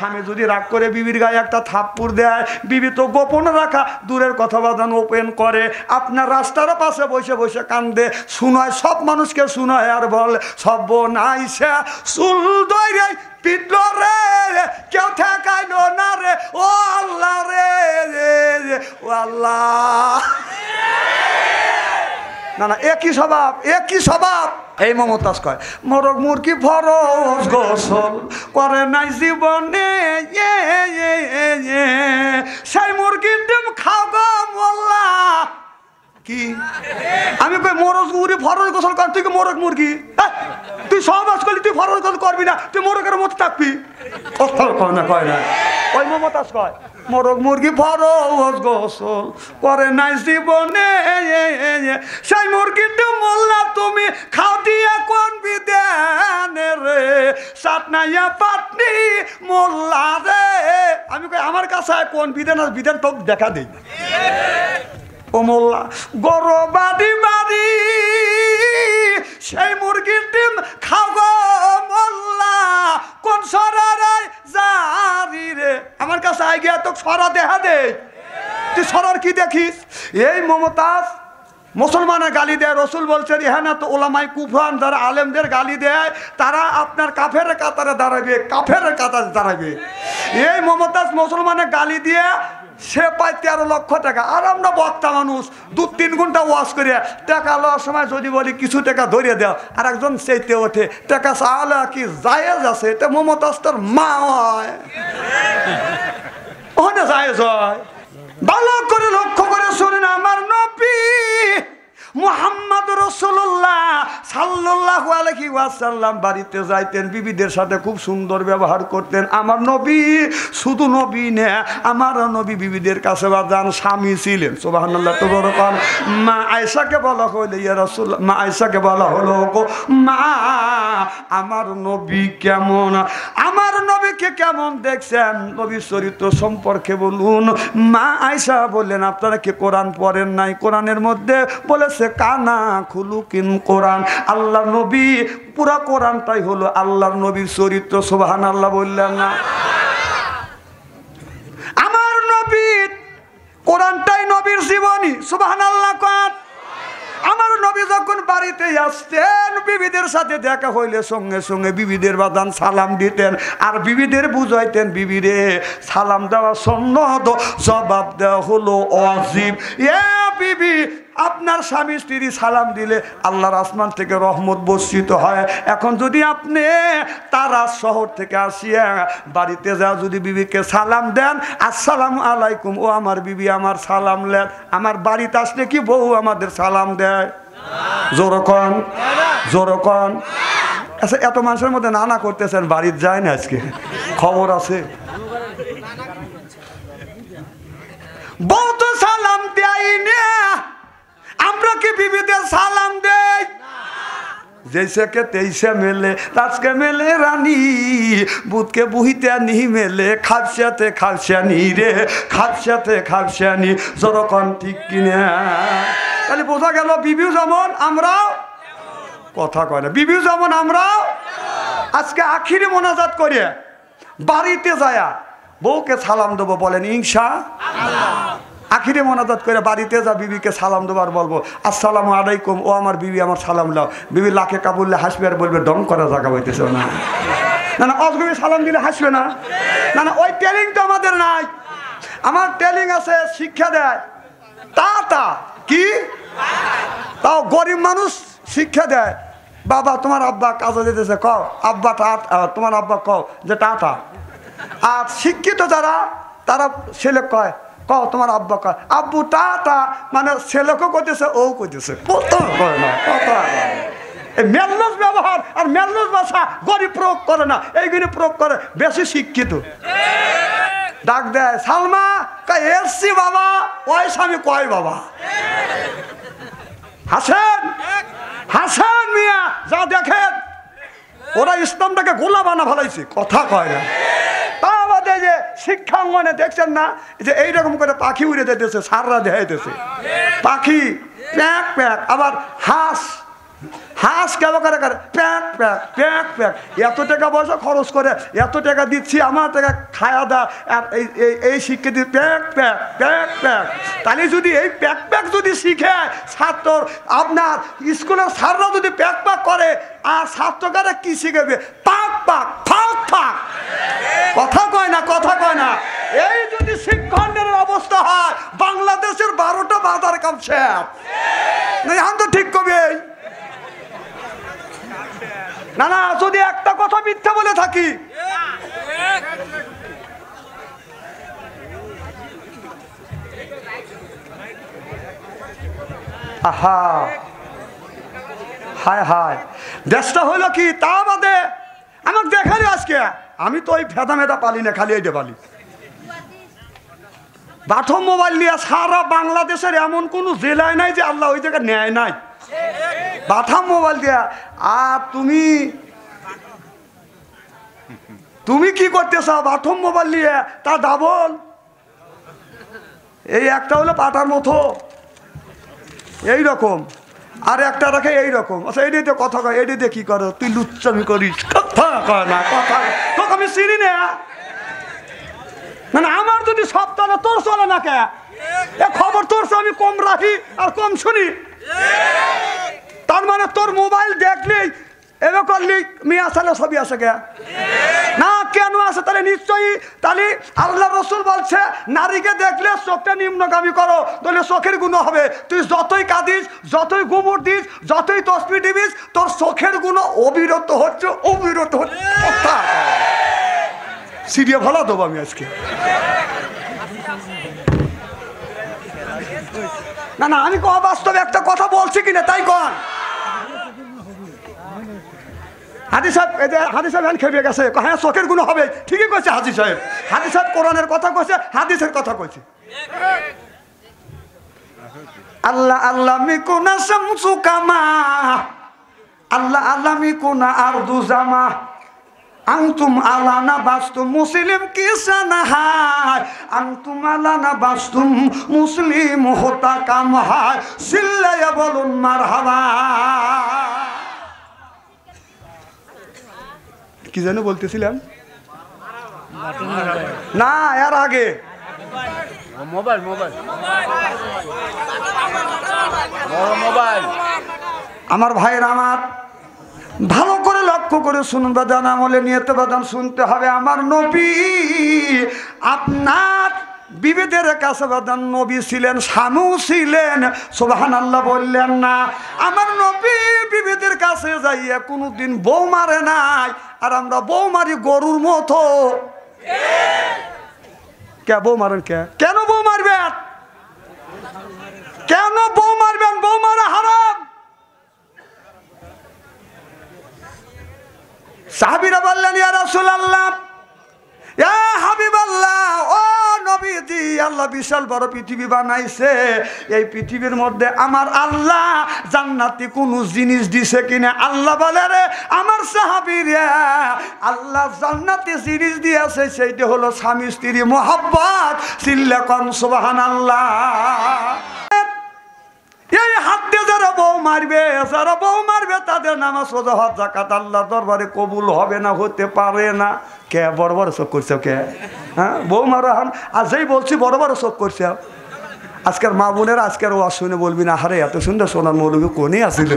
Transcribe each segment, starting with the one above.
স্বামী যদি রাগ করে বিবির গায়ে একটা থাপ্পুর দেয় বিবি তো গোপন রাখা দূরের কথা ওপেন করে আপনার রাস্তার পাশে বসে বসে কান্দে শুনায় সব মানুষকে শুনায় আর বল সব বোন চুল রে কেউ ঠেকাইল না রে ও আল্লাহ রে ও আল্লাহ না না একই স্বভাব একই স্বভাব এই মমতাজ কয় মোরগ মুরগি ফরজ গোসল করে নাই জীবনে সেই মুরগির ডিম খাবো মোল্লা কি আমি কই মোরগ মুরগি ফরজ গোসল কর তুই কি মোরগ মুরগি তুই সহবাস করলি তুই ফরজ গোসল করবি না তুই মোরগের মতো থাকবি কয় না কয় না ওই মমতাজ কয় মোরগ মুরগি ফরজ গোসল করে নাই জীবনে সেই মুরগিটা মোল্লা তুমি খাও দিয়া কোন বিদেনে রে চাটনাইয়া পাটনি মোল্লা রে আমি কই আমার কাছে কোন বিধান আর বিধান তো দেখা দিই ও মোল্লা গরো বাড়ি বাড়ি সেই মুরগির ডিম খাও গো মোল্লা আমার কাছে আই গিয়া তো সরা দেখা দে তুই সরার কি দেখিস এই মমতাজ মুসলমানে গালি দেয় রসুল বলছেন হ্যাঁ না তো ওলামাই কুফান যারা আলেমদের গালি দেয় তারা আপনার কাফের কাতারে দাঁড়াবে কাফের কাতারে দাঁড়াবে এই মমতাজ মুসলমানে গালি দিয়ে সে পায় তেরো লক্ষ টাকা আর আমরা বক্তা মানুষ দু তিন ঘন্টা ওয়াশ করিয়া টাকা লওয়ার সময় যদি বলি কিছু টাকা ধরিয়ে দেওয়া আর একজন সেইতে ওঠে টাকা চাওয়ালে কি জায়েজ আছে এটা মমতাজ মা হয় ওখানে জায়েজ হয় ভালো করে লক্ষ্য করে শুনে আমার নপি মোহাম্মদ রসুল্লাহ সাল্লাহ আলহি ওয়াসাল্লাম বাড়িতে যাইতেন বিবিদের সাথে খুব সুন্দর ব্যবহার করতেন আমার নবী শুধু নবী নে আমার নবী বিবিদের কাছে বাজান স্বামী ছিলেন সোবাহান্লাহ তো বড় পান মা আয়সাকে বলা হইলে ইয়া রসুল্লাহ মা আয়সাকে বলা হলো গো মা আমার নবী কেমন আমার নবীকে কেমন দেখছেন নবীর চরিত্র সম্পর্কে বলুন মা আয়সা বললেন আপনারা কি কোরআন পড়েন নাই কোরআনের মধ্যে বলেছেন হচ্ছে কানা খুলুকিন কোরআন আল্লাহ নবী পুরা কোরআনটাই হলো আল্লাহর নবীর চরিত্র সোবাহান আল্লাহ বললেন না আমার নবী কোরআনটাই নবীর জীবনী সোবাহান আল্লাহ কাত আমার নবী যখন বাড়িতে আসতেন বিবিদের সাথে দেখা হইলে সঙ্গে সঙ্গে বিবিদের বাদান সালাম দিতেন আর বিবিদের বুঝাইতেন বিবিরে সালাম দেওয়া সন্ন্যত জবাব দেওয়া হলো অজীব এ বিবি আপনার স্বামী স্ত্রী সালাম দিলে আল্লাহর আসমান থেকে রহমত বর্ষিত হয় এখন যদি আপনি তারা শহর থেকে আসিয়া বাড়িতে যা যদি বিবিকে সালাম দেন আসসালাম আলাইকুম ও আমার বিবি আমার সালাম লেন আমার বাড়িতে আসলে কি বউ আমাদের সালাম দেয় জোরকন জোরকন আচ্ছা এত মানুষের মধ্যে নানা করতেছেন বাড়ির যায় না আজকে খবর আছে বউ তো সালাম দেয় না আমরা কি বিবিদের সালাম দেই জেসেকে তেইসে মেলে তাজকে মেলে রানী বুধকে বুহিতে নি মেলে খাপসাতে খাপসানি রে খাপসাতে খাপসানি জরকন ঠিক কিনা তাহলে বোঝা গেল বিবিও যেমন আমরাও কথা কয় না বিবিও যেমন আমরাও আজকে আখিরে মোনাজাত করিয়া বাড়িতে যায়া বউকে সালাম দেবো বলেন ইংসা আল্লাহ আখিরে মনাজাত করে বাড়িতে যা বিবিকে সালাম দেবার বলবো আসসালাম আলাইকুম ও আমার বিবি আমার সালাম লাও বিবি লাখে কাবুললে হাসবে আর বলবে ডং করা জায়গা হইতেছে না না না অজগবি সালাম দিলে হাসবে না না না ওই ট্রেনিং তো আমাদের নাই আমার ট্রেনিং আছে শিক্ষা দেয় তা তা কি তাও গরিব মানুষ শিক্ষা দেয় বাবা তোমার আব্বা কাজে যেতেছে কও আব্বা টা তোমার আব্বা কও যে টাটা আর শিক্ষিত যারা তারা ছেলে কয় কও তোমার আব্বা কয় আব্বু তা তা মানে ছেলেকেও কতেছে ও কতেছে কত করে না কত ব্যবহার আর মেলনস ভাষা গরিব প্রয়োগ করে না এইগুলি প্রয়োগ করে বেশি শিক্ষিত ডাক দেয় সালমা কয় এসছি বাবা ওই স্বামী কয় বাবা হাসেন হাসেন মিয়া যা দেখেন ওরা ইসলামটাকে গোলা বানা ফেলাইছে কথা কয় না তা বাদে যে শিক্ষাঙ্গনে দেখছেন না যে এইরকম করে পাখি উড়ে দিতেছে সাররা দেখাইতেছে পাখি প্যাঁক প্যাঁক আবার হাঁস হাঁস কেন করে করে প্যাক প্যাক প্যাক প্যাক এত টাকা পয়সা খরচ করে এত টাকা দিচ্ছি আমার টাকা খায়া দা আর এই এই দিয়ে প্যাক প্যাক প্যাক প্যাক তাহলে যদি এই প্যাক প্যাক যদি শিখে ছাত্র আপনার স্কুলের স্যাররা যদি প্যাক প্যাক করে আর ছাত্রকারে কি শিখেবে পাক পাক ফাঁক ফাঁক কথা কয় না কথা কয় না এই যদি শিক্ষণের অবস্থা হয় বাংলাদেশের বারোটা বাজার কাম শেষ তো ঠিক কবে না না যদি একটা কথা মিথ্যা বলে থাকি আহা হায় হায় দেশটা হলো কি তা বাদে আমার দেখালি আজকে আমি তো ওই ভেদা মেদা পালি না খালি এইটা পালি বাথম মোবাইল নিয়ে সারা বাংলাদেশের এমন কোনো জেলায় নাই যে আল্লাহ ওই জায়গায় ন্যায় নাই বাথাম মোবাইল দিয়া আর তুমি তুমি কি করতেছ বাথম মোবাইল নিয়ে তা দাবল এই একটা হলো পাটার মতো এই রকম আর একটা রাখে এই রকম আচ্ছা এই দিয়ে কথা কয় এই দিয়ে কি করো তুই লুচ্চামি করিস কথা কয় না কথা তো আমি চিনি না মানে আমার যদি সব তোর চলে না কে এ খবর তোর আমি কম রাখি আর কম শুনি তার মানে তোর মোবাইল দেখলি এবার করলি মিয়া সালে সবই আসে গে না কেন আসে তাহলে নিশ্চয়ই তাহলে আল্লাহ রসুল বলছে নারীকে দেখলে চোখটা নিম্নগামী করো তাহলে চোখের গুণ হবে তুই যতই কাঁদিস যতই গুমুর দিস যতই তসপি দিবিস তোর চোখের গুণ অবিরত হচ্ছে অবিরত হচ্ছে সিরিয়া ভালো দেবো আমি আজকে না না আমি কয়া বাস্তবে একটা কথা বলছি কিনা তাই কন হাজি সাহেব এই সাহেব গেছে হ্যাঁ হবে ঠিকই কইছে সাহেব কোরআনের কথা কইছে হাদিসের কথা কইছে আল্লাহ আল্লাহ মিকুনা মিকুনা আন্তুম আলানা বাস্তু মুসলিম কিসান হায় আন্তুম আলানা বাস্তুম মুসলিম হোতা কাম হায় বলুন মার হাওয়া কি যেন বলতেছিলাম না এর আগে মোবাইল মোবাইল মোবাইল আমার ভাইয়ের আমার ভালো করে লক্ষ্য করে বা দান আমলে নিয়ে বাদান শুনতে হবে আমার নবী আপনার বিবেদের কাছে বাদান নবী ছিলেন স্বামু ছিলেন সোভান আল্লাহ বললেন না আমার নবী বিবেদের কাছে যাইয়া কোনোদিন বউ মারে নাই আর আমরা বউ মারি গরুর মতো কে বউ মারেন কে কেন বউ মারবেন কেন বউ মারবেন বউ মারা হারাম সাহাবিরা বললেন ইয়া রাসূলুল্লাহ ইয়া হাবিবাল্লাহ ও নবীজি আল্লাহ বিশাল বড় পৃথিবী বানাইছে এই পৃথিবীর মধ্যে আমার আল্লাহ জান্নাতি কোন জিনিস দিছে কিনা আল্লাহ বলে রে আমার সাহাবির আল্লাহ জান্নাতি জিনিস দিয়েছে সেইটা হলো স্বামী স্ত্রী মোহাব্বত চিল্লা কম আল্লাহ এই হাত দিয়ে যারা বউ মারবে যারা বউ মারবে তাদের নামা সোজা হাত জাকাত আল্লাহ দরবারে কবুল হবে না হতে পারে না কে বড় বড় চোখ করছে কে হ্যাঁ বউ মারো হান যেই বলছি বড় বড় চোখ করছে আজকের মা বোনের আজকের ও শুনে বলবি না হারে এত সুন্দর সোনার মৌলবি কোনই আসিল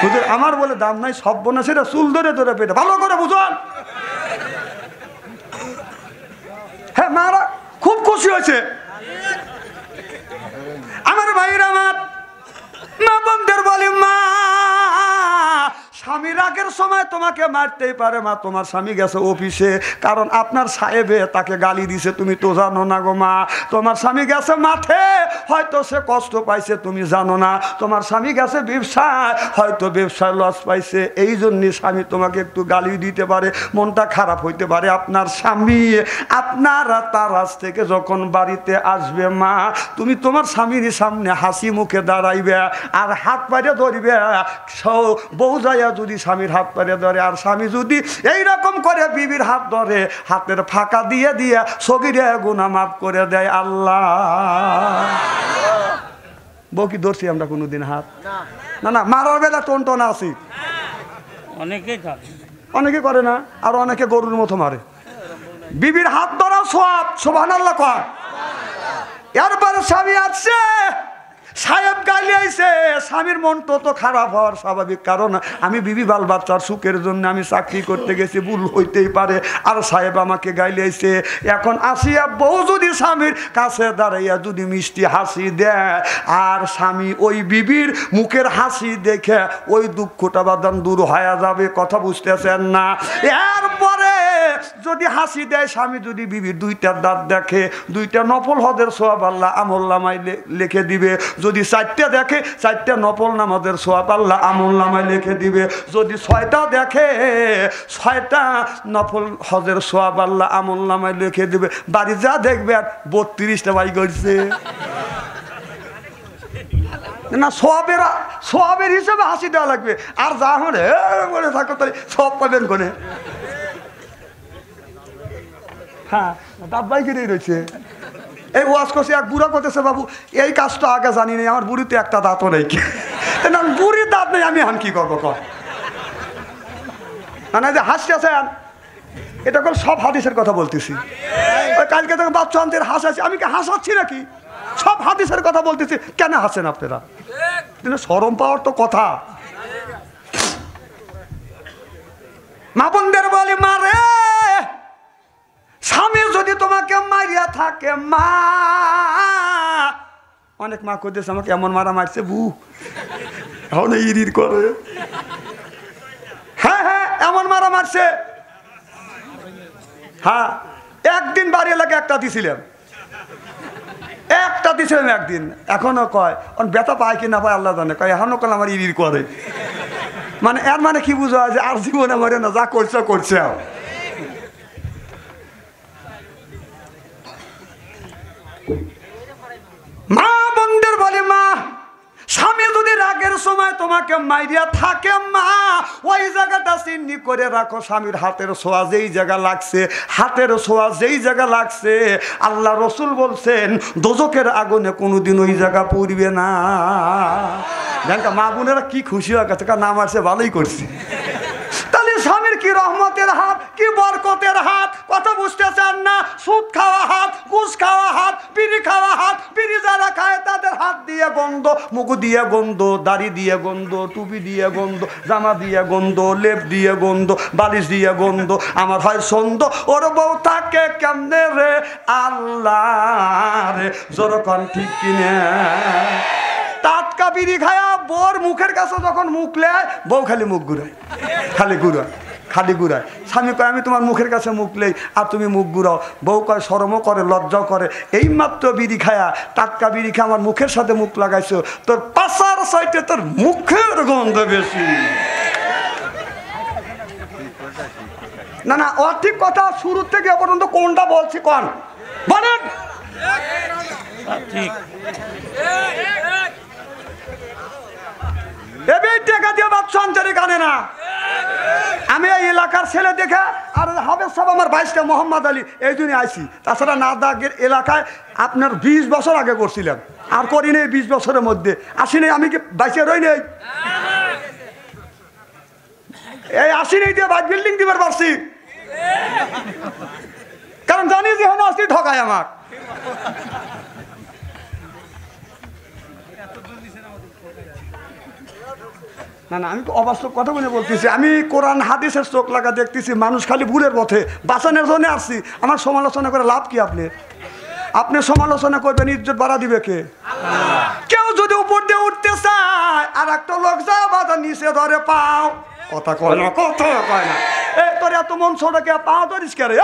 বুঝলি আমার বলে দাম নাই সব বোনা সেটা চুল ধরে ধরে পেটে ভালো করে বুঝুন হ্যাঁ মারা খুব খুশি হয়েছে আমার ভাইরা আমার মা বন্ধের বলে মা আমি রাগের সময় তোমাকে মারতেই পারে মা তোমার স্বামী গেছে অফিসে কারণ আপনার সাহেবে তাকে গালি দিছে তুমি তো জানো না গো মা তোমার স্বামী গেছে মাঠে হয়তো সে কষ্ট পাইছে তুমি জানো না তোমার স্বামী গেছে ব্যবসায় হয়তো ব্যবসায় লস পাইছে এই জন্যে স্বামী তোমাকে একটু গালি দিতে পারে মনটা খারাপ হইতে পারে আপনার স্বামী আপনারা তার আজ থেকে যখন বাড়িতে আসবে মা তুমি তোমার স্বামীর সামনে হাসি মুখে দাঁড়াইবে আর হাত পাড়ে ধরিবে বউ যাইয়া যদি যদি স্বামীর হাত ধরে ধরে আর স্বামী যদি এইরকম করে বিবির হাত ধরে হাতের ফাঁকা দিয়ে দিয়ে সগিরে গুণা মাফ করে দেয় আল্লাহ বউ কি ধরছি আমরা কোনোদিন হাত না না মারার বেলা টোন টোন আসি অনেকে অনেকে করে না আর অনেকে গরুর মতো মারে বিবির হাত ধরা সোয়াব সোভান আল্লাহ কয় এরপরে স্বামী আছে সাহেব গালি আইসে স্বামীর মন তো তো খারাপ হওয়ার স্বাভাবিক কারণ আমি বিবি বাল বাচ্চার সুখের জন্য আমি চাকরি করতে গেছি ভুল হইতেই পারে আর সাহেব আমাকে গাইলে আইসে এখন আসিয়া বউ যদি স্বামীর কাছে দাঁড়াইয়া যদি মিষ্টি হাসি দেয় আর স্বামী ওই বিবির মুখের হাসি দেখে ওই দুঃখটা বাদান দূর হয়ে যাবে কথা বুঝতেছেন না এরপরে যদি হাসি দেয় স্বামী যদি বিবি দুইটা দাঁত দেখে দুইটা নফল হদের সোয়াব আল্লাহ আমল্লামাই লিখে দিবে যদি চারটা দেখে চারটা নফল নামাজের সোয়াব আল্লাহ আমল্লামাই লিখে দিবে যদি ছয়টা দেখে ছয়টা নফল হজের সোয়াব আল্লাহ আমল্লামাই লিখে দিবে বাড়ি যা দেখবে আর বত্রিশটা বাই করছে না সবের সবের হিসেবে হাসি দেওয়া লাগবে আর যা হলে থাকো তাহলে সব পাবেন কোনে হ্যাঁ ডাব্বাই গিরেই রয়েছে এই ওয়াশ করছে এক বুড়ো করতেছে বাবু এই কাজটা আগে জানি নেই আমার বুড়িতে একটা দাঁতও নেই না বুড়ির দাঁত নেই আমি হান কি করবো কর না যে হাসতেছেন এটা করে সব হাদিসের কথা বলতেছি ওই কালকে থেকে বাচ্চা আনতের হাসাচ্ছি আমি কি হাসাচ্ছি নাকি সব হাদিসের কথা বলতেছি কেন হাসেন আপনারা কিন্তু সরম পাওয়ার তো কথা মা বোনদের বলে মারে স্বামী যদি তোমাকে মারিয়া থাকে মা অনেক মা করতেছে আমাকে এমন মারা মারছে বু এখন ইর করে হ্যাঁ হ্যাঁ এমন মারা মারছে হ্যাঁ একদিন বাড়ি এলাকায় একটা দিছিলাম একটা দিছিলাম একদিন এখনও কয় অন ব্যথা পায় কি না পায় আল্লাহ জানে কয় এখনও কল আমার ইরির করে মানে এর মানে কি বুঝা যে আর জীবনে মরে না যা করছে করছে মা বন্ধের বলে মা স্বামী যদি রাগের সময় তোমাকে মাইরিয়া থাকে মা ওই জায়গাটা চিহ্নি করে রাখো স্বামীর হাতের ছোঁয়া যেই জায়গা লাগছে হাতের ছোঁয়া যেই জায়গা লাগছে আল্লাহ রসুল বলছেন দোজকের আগুনে কোনোদিন ওই জায়গা পড়বে না দেখো মা বোনেরা কি খুশি হয়ে গেছে কারণ আমার সে ভালোই করছে কি বরকতের হাত কথা বুঝতে চান না সুদ খাওয়া হাত ঘুষ খাওয়া হাত পিড়ি খাওয়া হাত পিড়ি যারা খায় তাদের হাত দিয়ে গন্ধ মুখ দিয়ে গন্ধ দাড়ি দিয়ে গন্ধ টুপি দিয়ে গন্ধ জামা দিয়ে গন্ধ লেপ দিয়ে গন্ধ বালিশ দিয়ে গন্ধ আমার হয় সন্ধ ওর বউ তাকে কেমনে রে আল্লাহ রে ঠিক কিনে টাটকা বিড়ি খায়া বর মুখের কাছে যখন মুখ লেয় বউ খালি মুখ ঘুরায় খালি ঘুরায় খালি ঘুরায় স্বামী কয় আমি তোমার মুখের কাছে মুখ লেই আর তুমি মুখ গুড়াও বউ কয় সরমও করে লজ্জাও করে এই মাত্র বিড়ি খায়া টাটকা বিড়ি খায় আমার মুখের সাথে মুখ লাগাইছো তোর পাশার সাইটে তোর মুখের গন্ধ বেশি না না অর্থিক কথা শুরু থেকে পর্যন্ত কোনটা বলছি কন বলেন ঠিক এবার টাকা দিয়ে বাদ সঞ্চারে কানে না আমি এই এলাকার ছেলে দেখে আর হবে সব আমার বাইশটা মোহাম্মদ আলী এই জন্য আইসি তাছাড়া নাদাগের এলাকায় আপনার বিশ বছর আগে করছিলাম আর করি নেই বিশ বছরের মধ্যে আসি নেই আমি কি বাইশে রই নেই এই আসি নেই দিয়ে বাইক বিল্ডিং দিবার পারছি কারণ জানি যে হ্যাঁ আসি ঠকায় আমার না না আমি অবাস্তব কথা বলে বলতেছি আমি কোরআন হাদিসের চোখ লাগা দেখতেছি মানুষ খালি ভুলের পথে বাঁচানোর জন্য আসছি আমার সমালোচনা করে লাভ কি আপনি আপনি সমালোচনা করবেন ইজ্জত বাড়া দিবে কে কেউ যদি উপর দিয়ে উঠতে চায় আর একটা লোক যা বাধা নিচে ধরে পাও কথা কয় না কথা কয় না তোর এত মন কে পা ধরিস কে রে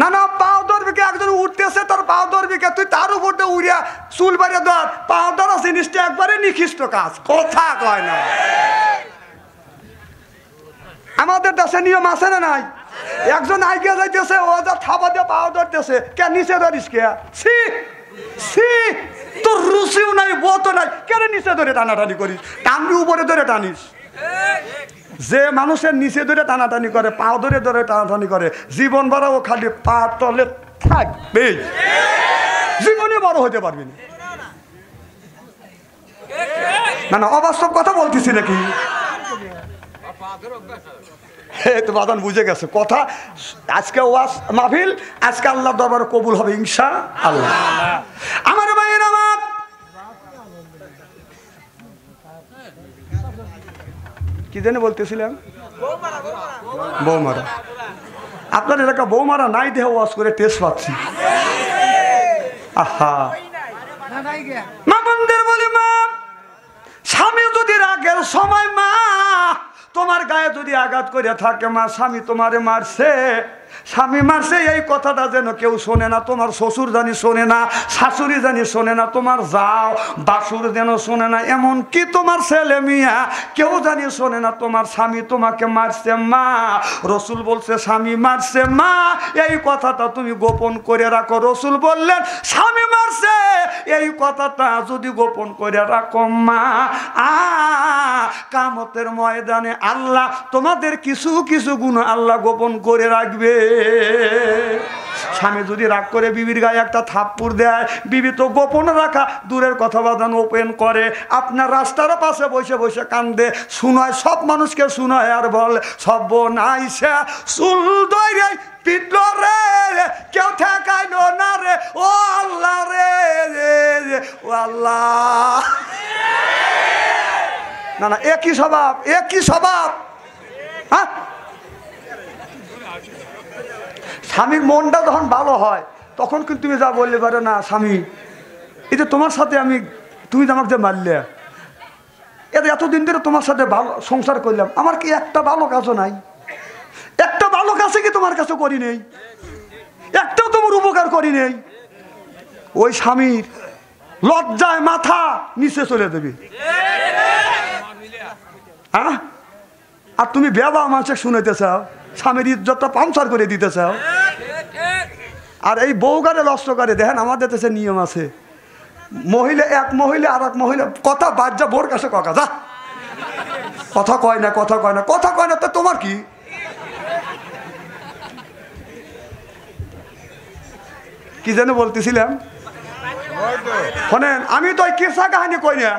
না না পা ধরবি কে একজন উঠতেছে তোর পা ধরবি কে তুই তার উপর দিয়ে উড়িয়া চুল বাড়িয়ে ধর পা ধরা জিনিসটা একবারে নিখিষ্ট কাজ কথা কয় না আমাদের দেশে নিয়ম আছে না নাই একজন আইকে যাইতেছে ও যা থাবা দিয়ে পাও ধরতেছে কে নিচে ধরিস কে সি সি তোর রুচিও নাই বত নাই কেন নিচে ধরে টানাটানি করিস টানবি উপরে ধরে টানিস যে মানুষের নিচে ধরে টানাটানি করে পা ধরে ধরে টানাটানি করে জীবন বড় ও খালি পা তলে থাকবে জীবনে বড় হতে পারবে না না অবাস্তব কথা বলতেছি নাকি তো বাদান বুঝে গেছে কথা আজকে ওয়াস মাহিল আজকে আল্লাহ দরবার কবুল হবে ইনশা আল্লাহ আমার কি জানি বলতেছিলাম বৌমারা আপনার এলাকা বৌমারা নাই দেহ ওয়াশ করে টেস্ট পাচ্ছি আহা মা বলি মা স্বামী যদি রাগের সময় মা তোমার গায়ে যদি আঘাত করে থাকে মা স্বামী তোমারে মারছে স্বামী মারছে এই কথাটা যেন কেউ শোনে না তোমার শ্বশুর জানি শোনে না শাশুড়ি জানি শোনে না তোমার যাও বাসুর যেন শোনে না এমন কি তোমার ছেলে মিয়া কেউ জানি শোনে না তোমার স্বামী তোমাকে মারছে মা রসুল বলছে স্বামী মারছে মা এই কথাটা তুমি গোপন করে রাখো রসুল বললেন স্বামী মারছে এই কথাটা যদি গোপন করে রাখো মা আ কামতের ময়দানে আল্লাহ তোমাদের কিছু কিছু গুণ আল্লাহ গোপন করে রাখবে স্বামী যদি রাগ করে বিবির গায়ে একটা থাপ্পুর দেয় বিবি তো গোপন রাখা দূরের কথাবাদান ওপেন করে আপনার রাস্তার পাশে বসে বসে কান্দে শুনায় সব মানুষকে শুনায় আর বল সব নাইসা চুল দৈরে পিটল রে কেউ ঠেকাইল না রে ও আল্লাহ রে ও আল্লাহ না না একই স্বভাব একই স্বভাব হ্যাঁ স্বামীর মনটা যখন ভালো হয় তখন কিন্তু তুমি যা বললে পারো না স্বামী এই যে তোমার সাথে আমি তুমি যে আমাকে যে মারলে এটা এতদিন ধরে তোমার সাথে ভালো সংসার করলাম আমার কি একটা ভালো কাজও নাই একটা ভালো কাজে কি তোমার কাছে করি নেই একটাও তোমার উপকার করি নেই ওই স্বামীর লজ্জায় মাথা নিচে চলে দেবে হ্যাঁ আর তুমি বেবা মাসে শুনেতেছ স্বামীর ইজ্জতটা পাংচার করে দিতে চাও আর এই গারে লষ্ট করে দেখেন আমাদের দেশে নিয়ম আছে মহিলা এক মহিলা আর এক মহিলা কথা বাদ যা বোর কাছে কাকা যা কথা কয় না কথা কয় না কথা কয় না তো তোমার কি কি যেন বলতেছিলাম শোনেন আমি তো ওই কেসা কাহিনী কই না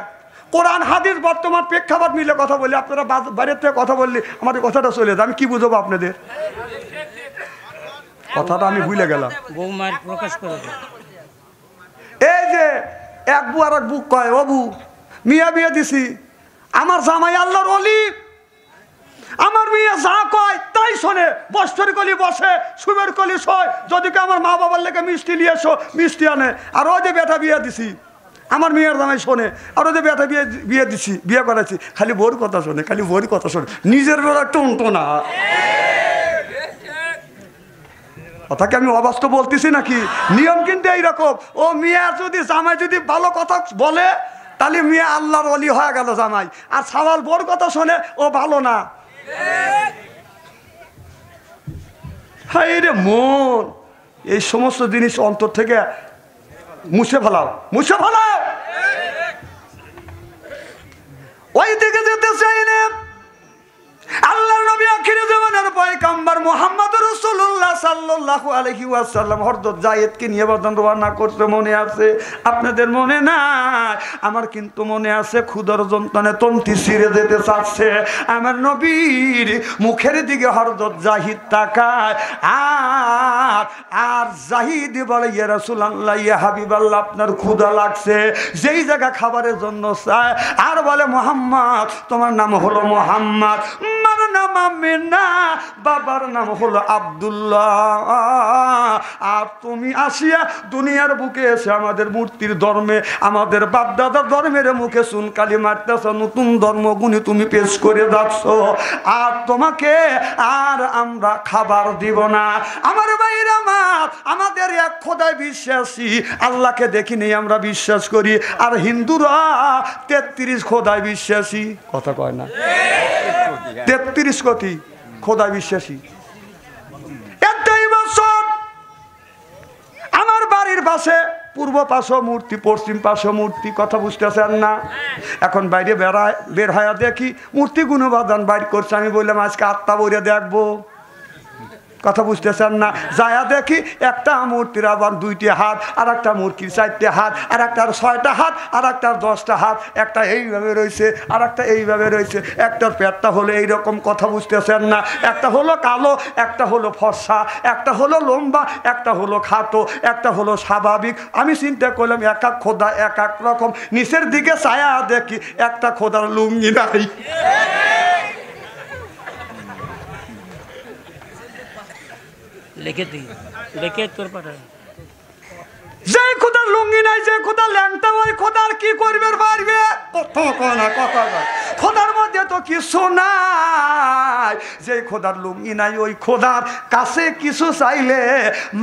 কোরআন হাদিস বর্তমান প্রেক্ষাপট মিলে কথা বলি আপনারা বাইরের থেকে কথা বললে আমাদের কথাটা চলে যায় আমি কি বুঝবো আপনাদের কথাটা আমি ভুলে গেলাম এই যে এক বু আর এক বুক কয় অবু মিয়া বিয়ে দিছি আমার জামাই আল্লাহর অলি আমার মেয়ে যা কয় তাই শোনে বস্তর কলি বসে সুবের কলি শোয় যদি আমার মা বাবার লেগে মিষ্টি নিয়ে এসো মিষ্টি আনে আর ওই যে বেটা বিয়ে দিছি আমার মেয়ের জামাই শোনে আর ওদের বেটা বিয়ে বিয়ে দিছি বিয়ে করাচ্ছি খালি বোর কথা শোনে খালি বোর কথা শোনে নিজের বেলা টনটো না কথাকে আমি অবাস্তব বলতেছি নাকি নিয়ম কিন্তু এইরকম ও মিয়া যদি জামাই যদি ভালো কথা বলে তাহলে মিয়া আল্লাহর অলি হয়ে গেল জামাই আর সাওয়াল বোর কথা শোনে ও ভালো না হাই রে মন এই সমস্ত জিনিস অন্তর থেকে মুছে ফেলাও মুছে ফেলা ওই দিকে যেতে চাই আল্লাহ নবী আখিরে জমানের কাম্বার মোহাম্মদ আপনাদের মনে নাই আমার কিন্তু মনে আছে তন্তি যেতে চাচ্ছে আমার নবীর মুখের দিকে হরদত জাহিদ তাকায় আর আর জাহিদ বলে ইয়ে হাবিব আল্লাহ আপনার ক্ষুদা লাগছে যেই জায়গা খাবারের জন্য চায় আর বলে মোহাম্মদ তোমার নাম হলো মোহাম্মদ মার নাম আমি না বাবার নাম হলো আবদুল্লাহ আর তুমি আসিয়া দুনিয়ার বুকে এসে আমাদের মূর্তির ধর্মে আমাদের বাপদাদার ধর্মের মুখে কালি মারতেছ নতুন ধর্মগুণী তুমি পেশ করে যাচ্ছ আর তোমাকে আর আমরা খাবার দিব না আমার বাইরে মা আমাদের এক খোদায় বিশ্বাসী আল্লাহকে দেখিনি আমরা বিশ্বাস করি আর হিন্দুরা তেত্রিশ খোদায় বিশ্বাসী কথা কয় না তেত্রিশ কোটি খোদায় বিশ্বাসী পাশে পূর্ব পাশ মূর্তি পশ্চিম পাশ মূর্তি কথা বুঝতেছেন না এখন বাইরে বেড়ায় বের হয়ে দেখি মূর্তি গুণবাদান বাইর করছে আমি বললাম আজকে আত্মা বইরে দেখবো কথা বুঝতেছেন না যায়া দেখি একটা মূর্তির আবার দুইটি হাত আর একটা মূর্তির চারটে হাত আর একটার ছয়টা হাত আর একটার দশটা হাত একটা এইভাবে রয়েছে আর একটা এইভাবে রয়েছে একটার পেটটা হলো এইরকম কথা বুঝতেছেন না একটা হলো কালো একটা হলো ফর্সা একটা হলো লম্বা একটা হলো খাটো একটা হলো স্বাভাবিক আমি চিন্তা করলাম এক এক খোদা এক এক রকম নিচের দিকে ছায়া দেখি একটা খোদার লুঙ্গি নাই लिखित ही लिखित तौर पर যে খোদার লুঙ্গি নাই যে খোদার ল্যাংটা ওই খোদার কি করবে পারবে খোদার মধ্যে তো কিছু নাই যে খোদার লুঙ্গি নাই ওই খোদার কাছে কিছু চাইলে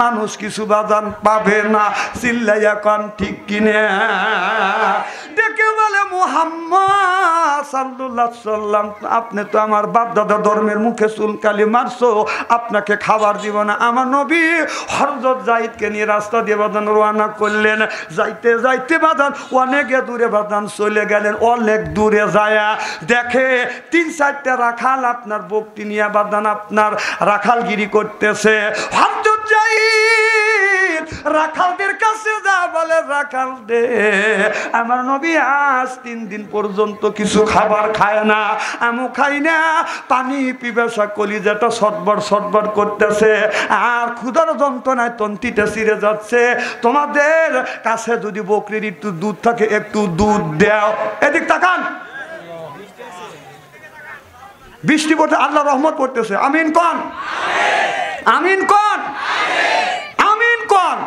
মানুষ কিছু বাদান পাবে না চিল্লাইয়া কন ঠিক কিনে ডেকে বলে মোহাম্মদ সাল্লাহ সাল্লাম আপনি তো আমার বাপ দাদা ধর্মের মুখে চুলকালি মারছো আপনাকে খাবার দিব না আমার নবী হরজত জাহিদকে নিয়ে রাস্তা দিয়ে বাদান রোয়ান পায়খানা করলেন যাইতে যাইতে বাদান অনেকে দূরে বাদান চলে গেলেন অনেক দূরে যায়া দেখে তিন চারটে রাখাল আপনার বক্তি নিয়ে বাদান আপনার রাখালগিরি করতেছে হাত রাখালদের কাছে যা বলে রাখাল দে আমার নবী আজ তিন দিন পর্যন্ত কিছু খাবার খায় না আমি খাই না পানি পিবাসা যেটা সটবর সটবর করতেছে আর ক্ষুদার যন্ত্রণায় তন্তিটা সিরে যাচ্ছে তোমাদের কাছে যদি বকরির একটু দুধ থাকে একটু দুধ দেও এদিক তাকান বৃষ্টি পড়তে আল্লাহ রহমত পড়তেছে আমিন কন আমিন কন কন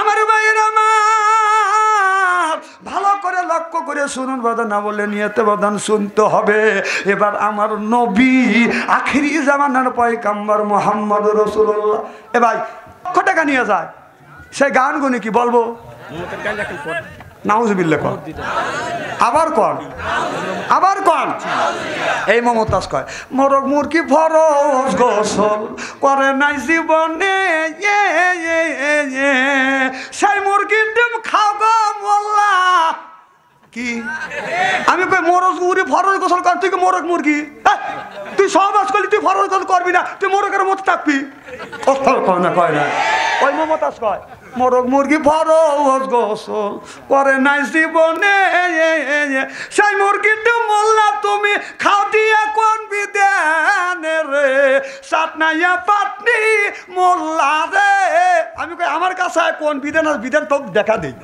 আমার ভাইয়ের আমার ভালো করে লক্ষ্য করে শুনুন বাদান না বলে নিয়ে বাদান শুনতে হবে এবার আমার নবী আখিরি জামানার কাম্বার মোহাম্মদ রসুল্লাহ এ ভাই লক্ষ টাকা নিয়ে যায় সেই গানগুনি কি বলবো নাউজবিল্লা আবার কন আবার কন এই মমতাজ কয় মোরগ মুরগি ফরস গোসল করে নাই জীবনে কি আমি কই মোরগ মুরগি ফরজ গোসল কর তুই কি মোরগ মুরগি হ্যাঁ? তুই সহবাস করলি তুই ফরজ গোসল করবি না তুই মোরগের মত থাকবি কখন কয় না কয় না ওই মমতাজ কয় মোরগ মুরগি ফরজ গোসল করে নাই জীবনে সেই তো মোল্লা তুমি খাও দিয়া কোন বিদেনে রে নাইয়া পাটনি মোল্লা রে আমি কই আমার কাছে কোন বিধান আর বিধান তোকে দেখা দেই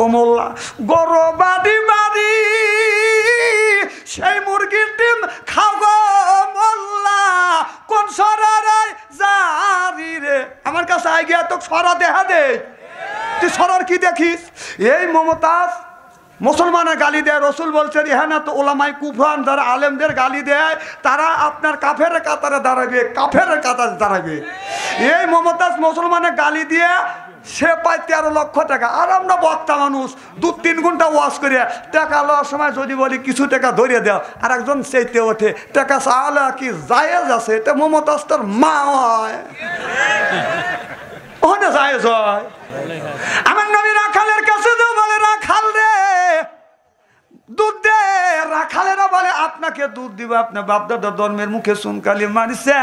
ও মোল্লা গরবাদি বাড়ি সেই মুরগির ডিম গো মোল্লা কোন সরারাই জারি রে আমার কাছে আই গিয়া তো সরা দেখা দে তুই সরার কি দেখিস এই মমতাজ মুসলমানের গালি দেয় রসুল বলছে হ্যাঁ না তো ওলামাই কুফান যারা আলেমদের গালি দেয় তারা আপনার কাফের কাতারে দাঁড়াবে কাফের কাতারে দাঁড়াবে এই মমতাজ মুসলমানের গালি দিয়ে সে পায় তেরো লক্ষ টাকা আর আমরা বক্তা মানুষ দু তিন ঘন্টা ওয়াশ করিয়া টাকা লওয়ার সময় যদি বলি কিছু টাকা ধরিয়ে দেও আর একজন সেইতে ওঠে টাকা চাওয়ালে কি জায়েজ আছে এটা মমতাজ তোর মা হয় ওখানে জায়েজ হয় আমার নবীর আখালের কাছে দুধ দে রাখালেরা বলে আপনাকে দুধ দিব আপনার বাপদাদা ধর্মের মুখে সুনকালি মারিছে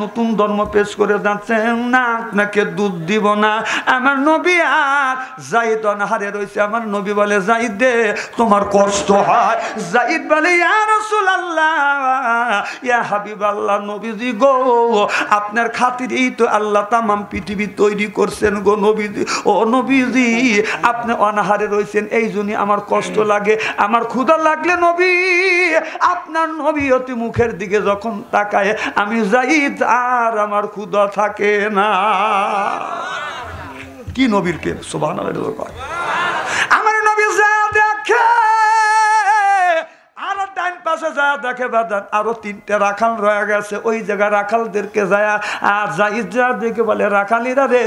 নতুন ধর্ম পেশ করে যাচ্ছেন না আপনাকে দুধ দিব না আমার নবী আর জাইদ অনাহারে রয়েছে আমার নবী বলে যাই দে তোমার কষ্ট হয় যাইদ বলে ইয়া রসুল আল্লাহ ইয়া হাবিব আল্লাহ নবীজি গো আপনার খাতিরেই তো আল্লাহ তামাম পৃথিবী তৈরি করছেন গো নবীজি ও নবীজি আপনি অনাহারে রয়েছেন এই জন্যই আমার কষ্ট লাগে আমার ক্ষুদা লাগলে নবী আপনার নবী অতি মুখের দিকে যখন তাকায় আমি যাই আর আমার ক্ষুদা থাকে না কি নবীর প্রেম সোভান কাছে যা দেখে বাদান আরো তিনটে রাখাল রয়ে গেছে ওই জায়গায় রাখালদেরকে যায় আর যা ইজরা দেখে বলে রাখালিরা রে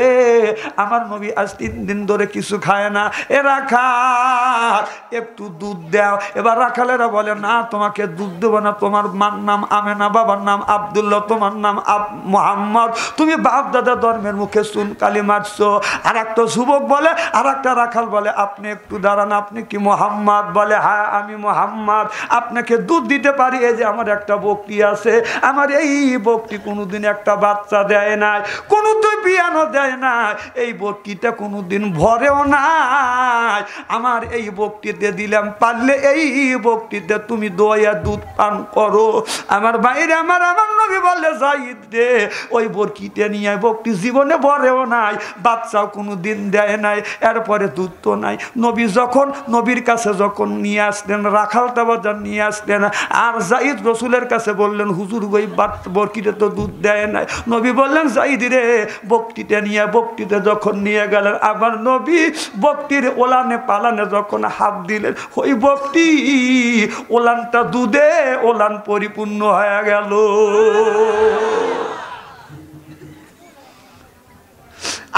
আমার নবী আজ তিন দিন ধরে কিছু খায় না এ রাখাল একটু দুধ দেও এবার রাখালেরা বলে না তোমাকে দুধ দেব না তোমার মার নাম আমেনা বাবার নাম আবদুল্লাহ তোমার নাম আব মোহাম্মদ তুমি বাপ দাদা ধর্মের মুখে চুন কালি মারছো আর একটা যুবক বলে আর একটা রাখাল বলে আপনি একটু দাঁড়ান আপনি কি মোহাম্মদ বলে হ্যাঁ আমি মোহাম্মদ আপনাকে দুধ দুধ দিতে পারি এই যে আমার একটা বক্তি আছে আমার এই বক্তি কোনোদিন একটা বাচ্চা দেয় নাই কোনো তো পিয়ানো দেয় না এই কোনো কোনোদিন ভরেও নাই আমার এই বক্তিতে দিলাম পারলে এই বক্তিতে তুমি দয়া দুধ পান করো আমার বাইরে আমার আমার নবী বললে যাই দে ওই বরকিতে নিয়ে বকটি জীবনে ভরেও নাই বাচ্চাও কোনো দিন দেয় নাই এরপরে দুধ তো নাই নবী যখন নবীর কাছে যখন নিয়ে আসতেন রাখাল তাবাজার নিয়ে আসতেন আর জাইদ রসুলের কাছে বললেন হুজুর ওই বাত বরকিতে তো দুধ দেয় নাই নবী বললেন জাইদ রে বক্তিতে নিয়ে বক্তিতে যখন নিয়ে গেলেন আবার নবী বক্তির ওলানে পালানে যখন হাত দিলেন ওই বক্তি ওলানটা দুধে ওলান পরিপূর্ণ হয়ে গেল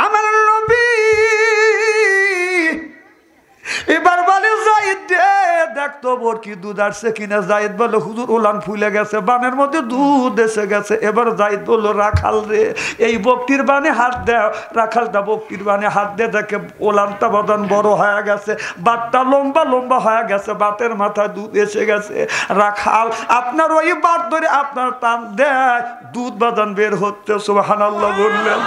আমার নবী এবার কি দুধ আসছে কিনা বলে হুজুর উলান ফুলে গেছে বানের মধ্যে দুধ এসে গেছে এবার জায়দ রাখাল রে এই বক্তির বানে হাত রাখালটা বানে হাত দিয়ে দেখে ওলানটা বড় হয়ে গেছে বাতটা লম্বা লম্বা হয়ে গেছে বাতের মাথায় দুধ এসে গেছে রাখাল আপনার ওই বাত ধরে আপনার টান দেয় দুধ বাদান বের হতে সুবাহ বললেন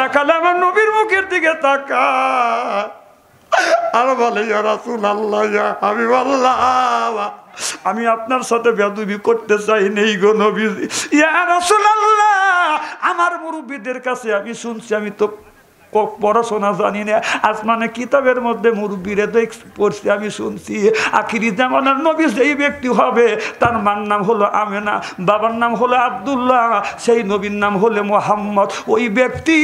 রাখাল আমার নবীর মুখের দিকে তাকা আর বলে আল্লাহ আমি বললাম আমি আপনার সাথে বেদুবি করতে চাই নেই গো নবী ইয়া রাসুল আল্লাহ আমার মুরব্বীদের কাছে আমি শুনছি আমি তো পড়াশোনা জানি না আসমানে কিতাবের মধ্যে মুরব্বীরে তো পড়ছি আমি শুনছি আখিরি জামানার নবী যেই ব্যক্তি হবে তার মার নাম হলো আমেনা বাবার নাম হলো আবদুল্লাহ সেই নবীর নাম হলে মোহাম্মদ ওই ব্যক্তি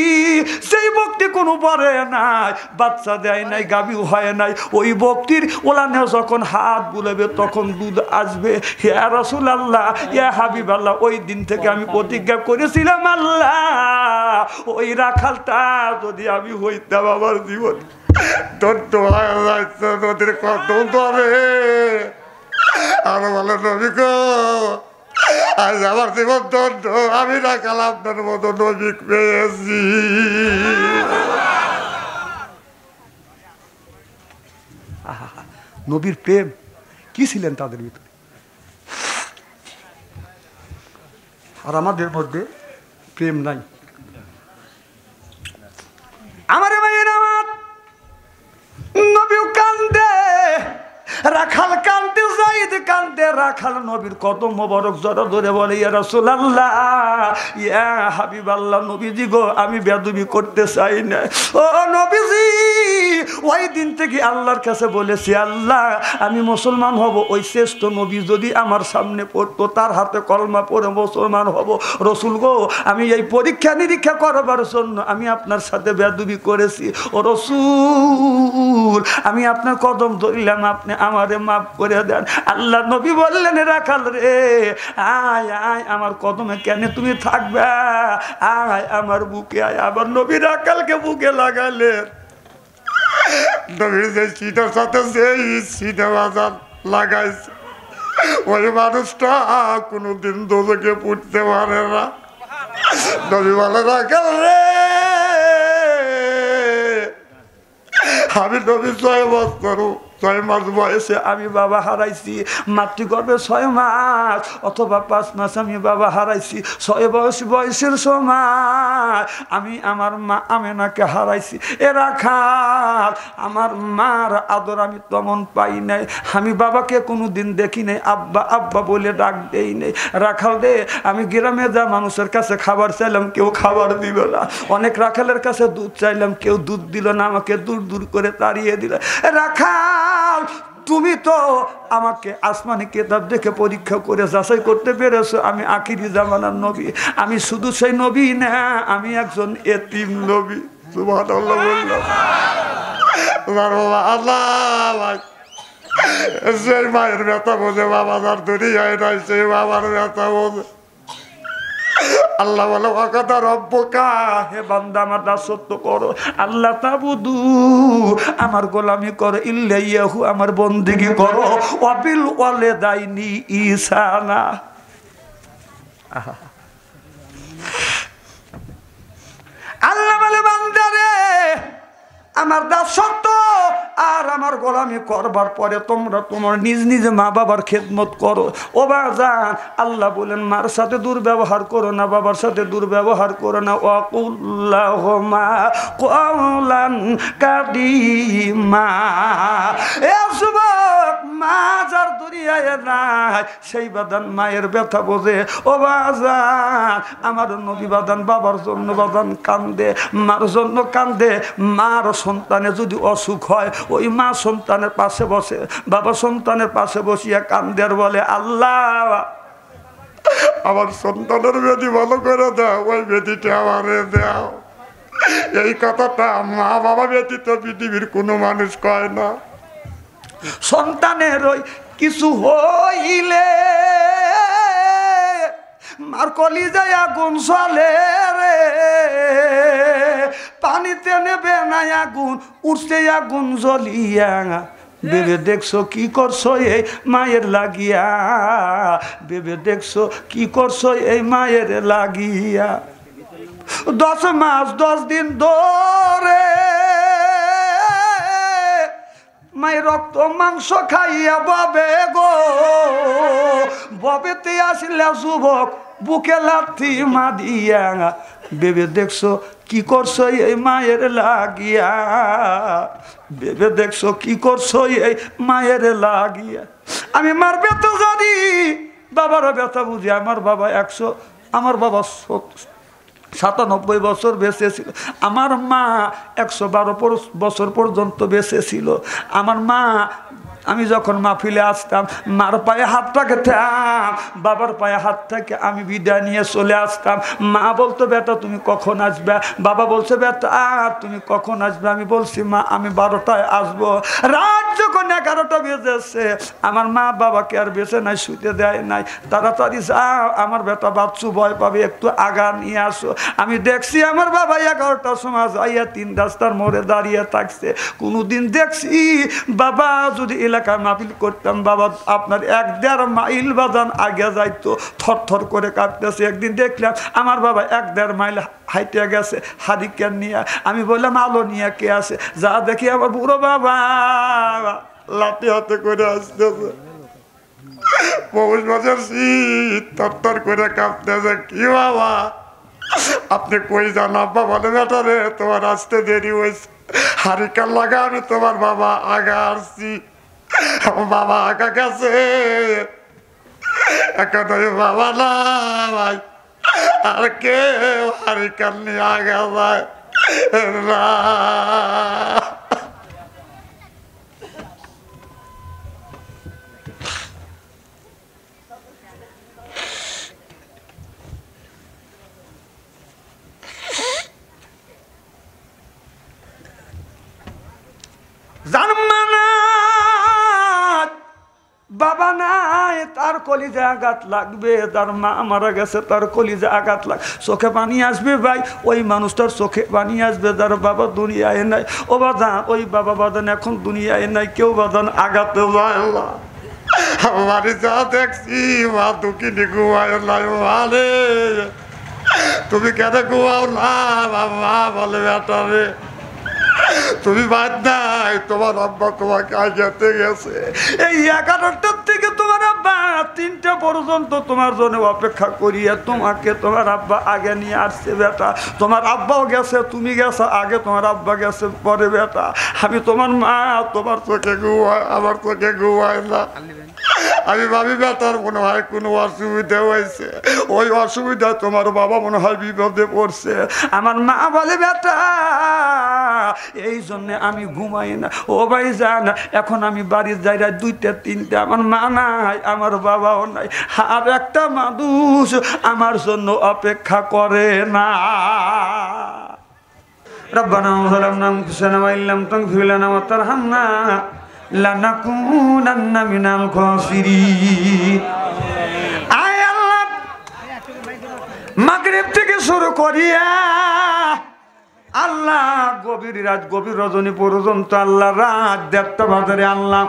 সেই ব্যক্তি কোনো পরে নাই বাচ্চা দেয় নাই গাভী হয় নাই ওই ব্যক্তির ওলানে যখন হাত বুলেবে তখন দুধ আসবে হে রসুল আল্লাহ এ হাবিব আল্লাহ ওই দিন থেকে আমি প্রতিজ্ঞা করেছিলাম আল্লাহ ওই রাখালটা যদি আমি হইতাম আমার জীবন দন্ত নদীর কত ধরে আর বলে নবী আজ আমার জীবন দন্ত আমি না কাল আপনার মতো নবী পেয়েছি নবীর প্রেম কি ছিলেন তাদের ভিতরে আর আমাদের মধ্যে প্রেম নাই रखल কান্দে নবীর জড় ধরে বলে ইয়া ইয়া নবীজি গো আমি করতে চাই না ও নবীজি ওই দিন থেকে আল্লাহর কাছে বলেছি আল্লাহ আমি মুসলমান হব ওই শ্রেষ্ঠ নবী যদি আমার সামনে পড়তো তার হাতে কলমা পড়ে মুসলমান হব রসুল গো আমি এই পরীক্ষা নিরীক্ষা করবার জন্য আমি আপনার সাথে বেদুবি করেছি ও রসুল আমি আপনার কদম ধরিলাম আপনি আমারে মাফ করে দেন আল্লাহ নবী বললেন রাখাল রে আয় আয় আমার কদমে কেন তুমি থাকবে আয় আমার বুকে আয় আবার নবী রাখালকে বুকে লাগালে নবীর যে সাথে সেই বাজার দোষকে পুটতে পারে না নবী রাখাল রে আমি নবী ছয় বছর ছয় মাস বয়সে আমি বাবা হারাইছি মাতৃগর্ভে ছয় মাস অথবা পাঁচ মাস আমি বাবা হারাইছি ছয় বয়স বয়সের সময় আমি আমার মা আমেনাকে হারাইছি এরা খাল আমার মার আদর আমি তমন পাই নাই আমি বাবাকে কোনো দিন দেখি নাই আব্বা আব্বা বলে ডাক দেই নেই রাখাল দে আমি গ্রামে যা মানুষের কাছে খাবার চাইলাম কেউ খাবার দিল না অনেক রাখালের কাছে দুধ চাইলাম কেউ দুধ দিল না আমাকে দূর দূর করে তাড়িয়ে দিল রাখাল তুমি তো আমাকে আসমানি কেতাব দেখে পরীক্ষা করে যাচাই করতে পেরেছো আমি আখিরি জামানার নবী আমি শুধু সেই নবী না আমি একজন এতিম নবী যে মায়ের ব্যথা বোঝে বাবা তার দুনিয়ায় নাই সেই বাবার ব্যথা বোঝে আল্লাহ বলে রব্য কা হে বান্দা আমার দাসত্ব করো আল্লাহ তাবুদু আমার গোলামি করো ইল্লাইয়াহু আমার বন্দিগি করো অপিল ওয়ালে দাইনি ইসানা আল্লাহ বলে বান্দারে আমার দাসত্ব আর আমার গোলামি করবার পরে তোমরা তোমার নিজ নিজ মা বাবার খেদমত করো ও বা যান আল্লাহ বলেন মার সাথে দুর্ব্যবহার করো না বাবার সাথে দুর্ব্যবহার করো না অকুল্লাহ মা কলান কাদি মা যার দুনিয়ায় নাই সেই বাদান মায়ের ব্যথা বোঝে ও বাজান আমার নদী বাদান বাবার জন্য বাদান কান্দে মার জন্য কান্দে মার সন্তানে যদি অসুখ হয় ওই মা সন্তানের পাশে বসে বাবা সন্তানের পাশে বসিয়া কান্দের বলে আল্লাহ আমার সন্তানের বেদি ভালো করে দাও ওই বেদিটা আমারে দাও এই কথাটা মা বাবা ব্যতীত পৃথিবীর কোনো মানুষ কয় না সন্তানের ওই কিছু হইলে আর কলিজায় আগুন চলে রে পানিতে নেবে না আগুন উঠতে আগুন জ্বলিয়া বেবে দেখছো কি করছো এই মায়ের লাগিয়া বেবে দেখছো কি করছো এই মায়ের লাগিয়া দশ মাস দশ দিন ধরে মাই রক্ত মাংস খাইয়া ববে গো ববেতে আসলে যুবক বুকে লাথি দিয়া বেবে দেখছো কি করছো এই মায়ের লাগিয়া বেবে দেখছো কি করছো এই মায়ের লাগিয়া আমি মার বেতো জানি বাবারও ব্যথা বুঝি আমার বাবা একশো আমার বাবা সাতানব্বই বছর বেঁচে ছিল আমার মা একশো বারো বছর পর্যন্ত বেঁচে ছিল আমার মা আমি যখন মাফিলে আসতাম মার পায়ে হাতটাকে থাকতাম বাবার পায়ে হাত থেকে আমি বিদায় নিয়ে চলে আসতাম মা বলতো বেটা তুমি কখন আসবে বাবা বলছে বেটা তুমি কখন আসবে আমি বলছি মা আমি বারোটায় আসব রাত যখন এগারোটা বেজেছে আমার মা বাবাকে আর বেছে নাই শুতে দেয় নাই তাড়াতাড়ি যাও আমার বেটা বাচ্চু ভয় পাবে একটু আগা নিয়ে আসো আমি দেখছি আমার বাবা এগারোটার সময় আইয়া তিন রাস্তার মোড়ে দাঁড়িয়ে থাকছে কোনোদিন দেখছি বাবা যদি এলাকায় মাহফিল করতাম বাবা আপনার এক দেড় মাইল বাজান আগে যাইতো থর থর করে কাঁপতেছে একদিন দেখলাম আমার বাবা এক দেড় মাইল হাইটে গেছে হারিকেন নিয়ে আমি বললাম আলো নিয়ে কে আছে যা দেখি আমার বুড়ো বাবা লাঠি হাতে করে আসতেছে পৌষ মাসের শীত তরতর করে কাঁপতেছে কি বাবা আপনি কই জানা বাবা বেটা রে তোমার আসতে দেরি হয়েছে হারিকার লাগা আমি তোমার বাবা আগা আসছি আমার বাবা আঁকা গেছে এখন ওই বাবা না ভাই আর কে ভারি কান্নি আগা যায় না জানমানা বাবা নাই তার কলিজে আঘাত লাগবে তার মা মারা গেছে তার কলিজে আঘাত লাগ চোখে পানি আসবে ভাই ওই মানুষটার চোখে পানি আসবে তার বাবা দুনিয়ায় নাই ও বাদান ওই বাবা বাদান এখন দুনিয়ায় নাই কেউ বাদান আঘাতে আমার যা দেখছি মা দুঃখিনী ঘুমায় নাই মানে তুমি কেন ঘুমাও না বাবা বলে বেটা রে তুমি বাদ নাই তোমার আব্বা তোমাকে আজাতে গেছে এই এগারোটার থেকে তোমার আব্বা তিনটা পর্যন্ত তোমার জন্য অপেক্ষা করিয়া তোমাকে তোমার আব্বা আগে নিয়ে আসছে বেটা তোমার আব্বাও গেছে তুমি গেছো আগে তোমার আব্বা গেছে পরে বেটা আমি তোমার মা তোমার চোখে গুয়া আমার চোখে গুয়ায় না আমি ভাবি বেটার মনে হয় কোনো অসুবিধা হয়েছে ওই অসুবিধা তোমার বাবা মনে হয় বিপদে পড়ছে আমার মা বলে বেটা এই জন্য আমি ঘুমাই না ও ভাই যান এখন আমি বাড়ির যাই দুইটা তিনটা আমার মা নাই আমার বাবাও নাই আর একটা মানুষ আমার জন্য অপেক্ষা করে না ربنا ظلمنا انفسنا وان لم تغفر لنا না লানাকুনান্না মিনাল খাসিরিন আয় আল্লাহ মাগরিব থেকে শুরু করিয়া আল্লাহ গভীর রাত গভীর রজনী পর্যন্ত আল্লাহ রাত দেড়টা বাজারে আল্লাহ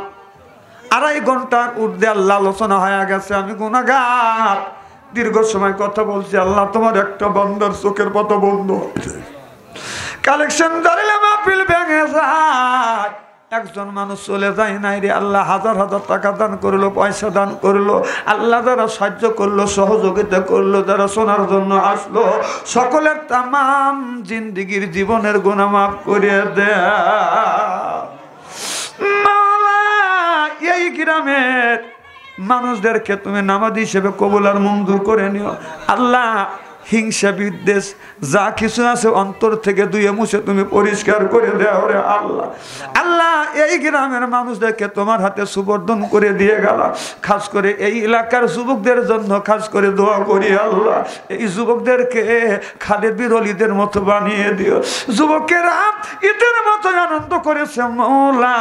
আড়াই ঘন্টার উর্ধে আল্লাহ আলোচনা হয়ে গেছে আমি গুণাগার দীর্ঘ সময় কথা বলছি আল্লাহ তোমার একটা বন্ধর চোখের পথ বন্ধ কালেকশন ধরিলাম আপিল ভেঙে যায় একজন মানুষ চলে যায় নাই রে আল্লাহ হাজার হাজার টাকা দান করলো পয়সা দান করলো আল্লাহ যারা সাহায্য করলো সহযোগিতা করলো যারা শোনার জন্য আসলো সকলের তাম জিন্দিগির জীবনের গুণা মাফ করিয়া দেয়া এই গ্রামের মানুষদেরকে তুমি নামাজ হিসেবে কবুল আর মঞ্জুর করে নিও আল্লাহ হিংসা বিদ্বেষ যা কিছু আছে অন্তর থেকে দুয়ে মুছে তুমি পরিষ্কার করে দেওয়া রে আল্লাহ আল্লাহ এই গ্রামের মানুষদেরকে তোমার হাতে সুবর্ধন করে দিয়ে গেল খাস করে এই এলাকার যুবকদের জন্য খাস করে দোয়া করি আল্লাহ এই যুবকদেরকে খালে বিরলিদের মতো বানিয়ে দিও যুবকেরা ইতের মতো আনন্দ করেছে মৌলা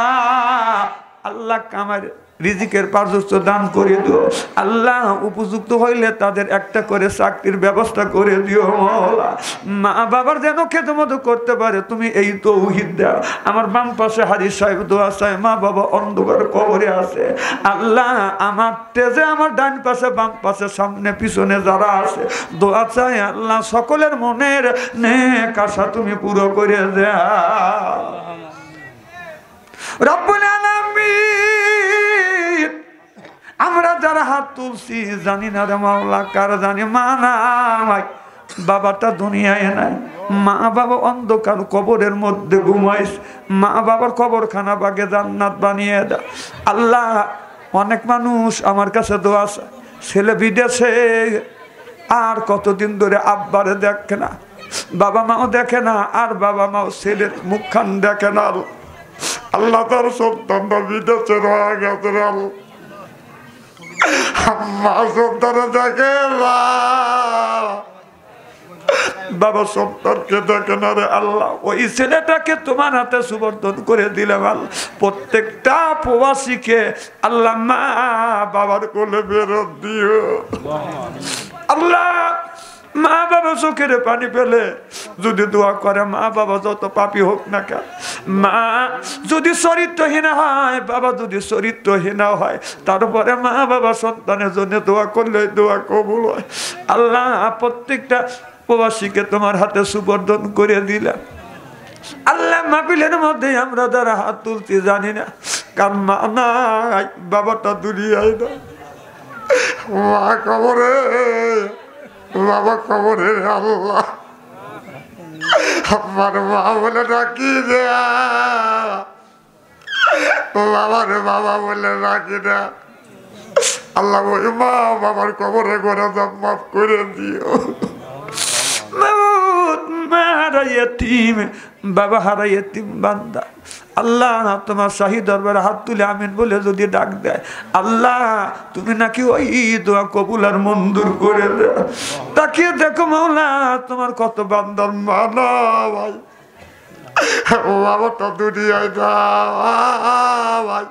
আল্লাহ কামারে রিজিকের পার্শ্বস্থ দান করে দিও আল্লাহ উপযুক্ত হইলে তাদের একটা করে চাকরির ব্যবস্থা করে দিও মহলা মা বাবার যেন খেতে মতো করতে পারে তুমি এই তো উহিদ দাও আমার বাম পাশে হারি সাহেব দোয়া সাহেব মা বাবা অন্ধকার কবরে আছে আল্লাহ আমার তেজে আমার ডান পাশে বাম পাশে সামনে পিছনে যারা আছে দোয়া চাই আল্লাহ সকলের মনের নে কাশা তুমি পুরো করে দেয়া রব্বুল আমরা যারা হাত তুলছি জানি না রে মাওলা কার জানি মা না বাবাটা দুনিয়ায় নাই মা বাবা অন্ধকার কবরের মধ্যে ঘুমাইস মা বাবার কবরখানা বাগে জান্নাত বানিয়ে দা আল্লাহ অনেক মানুষ আমার কাছে দোয়া ছেলে বিদেশে আর কতদিন ধরে আব্বারে দেখে না বাবা মাও দেখে না আর বাবা মাও ছেলের মুখখান দেখে না আল্লাহ তার সব বিদেশে রয়ে গেছে মা বাবা আল্লাহ ওই ছেলেটাকে তোমার হাতে সুবর্ধন করে প্রত্যেকটা প্রবাসীকে আল্লাহ মা বাবার কোলে বেরোত দিও আল্লাহ মা বাবা চোখের পানি পেলে যদি দোয়া করে মা বাবা যত পাপি হোক না কেন মা যদি চরিত্রহীন হয় বাবা যদি চরিত্রহীন হয় তারপরে মা বাবা সন্তানের জন্য দোয়া করলে দোয়া কবুল হয় আল্লাহ প্রত্যেকটা প্রবাসীকে তোমার হাতে সুবর্ধন করে দিলাম আল্লাহ মাহফিলের মধ্যে আমরা যারা হাত তুলতে জানি না কারণ মা না বাবাটা দুনিয়ায় না মা কবরে বাবা কবরে আল্লাহ আমার মা বলে ডাকি না বাবার বাবা বলে ডাকি না আল্লাহ বলি মা বাবার কবরে গোড়া দাম মাফ করে দিও মা তিম বাবা হারা বান্দা আল্লাহ তোমার শাহী দরবারে হাত তুলে আমিন বলে যদি ডাক দেয় আল্লাহ তুমি নাকি ওই তোমার কবুল আর মন্দুর করে দেয় তাকিয়ে দেখো মৌলা তোমার কত বান্দর মানা ভাই ও বাবাটা দুনিয়ায় যা ভাই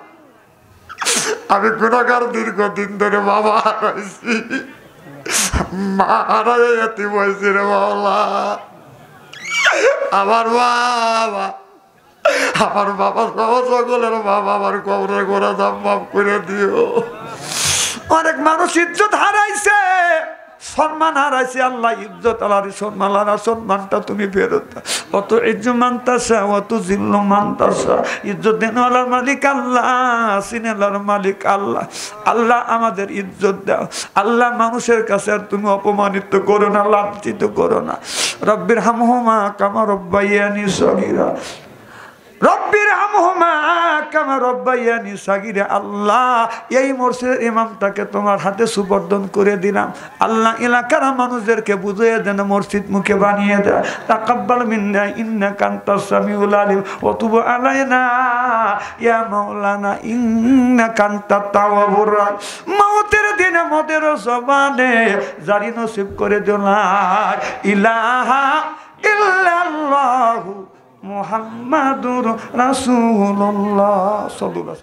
আমি গুণাগার দীর্ঘদিন ধরে বাবা হয়েছি মারা হয়েছি রে বাবা আমার বাবা আমার বাবা সকলের বাবা আমার কবরে গোড়া দাম মাফ করে দিও অনেক মানুষ ইজ্জত হারাইছে সম্মান হারাইছে আল্লাহ ইজ্জত আলার সম্মান আলার সম্মানটা তুমি ফেরত অত ইজ্জ মানতাসা অত জিল্ল মানতাসা ইজ্জত দেন আল্লাহর মালিক আল্লাহ সিনেলার মালিক আল্লাহ আল্লাহ আমাদের ইজ্জত দাও আল্লাহ মানুষের কাছে আর তুমি অপমানিত করো না লাঞ্ছিত করো না রব্বির হামহমা কামা রব্বাইয়ানি সগিরা রব্বির রব্বাইয়ানি সাগিরে আল্লাহ এই মসজিদের ইমামটাকে তোমার হাতে সুবর্ধন করে দিলাম আল্লাহ এলাকার মানুষদেরকে বুঝিয়ে দেন মসজিদ মুখে বানিয়ে দেয় তাকাব্বাল মিন্না ইন্না কান্তা আলিম অতুব আলাইনা ইয়া ইন্না কান্তা দিনে মদের সবানে জারি নসিব করে দিলাম ইলাহা ইল্লাল্লাহু মোহাম্মদুর রাসুল্লাহ সল্লু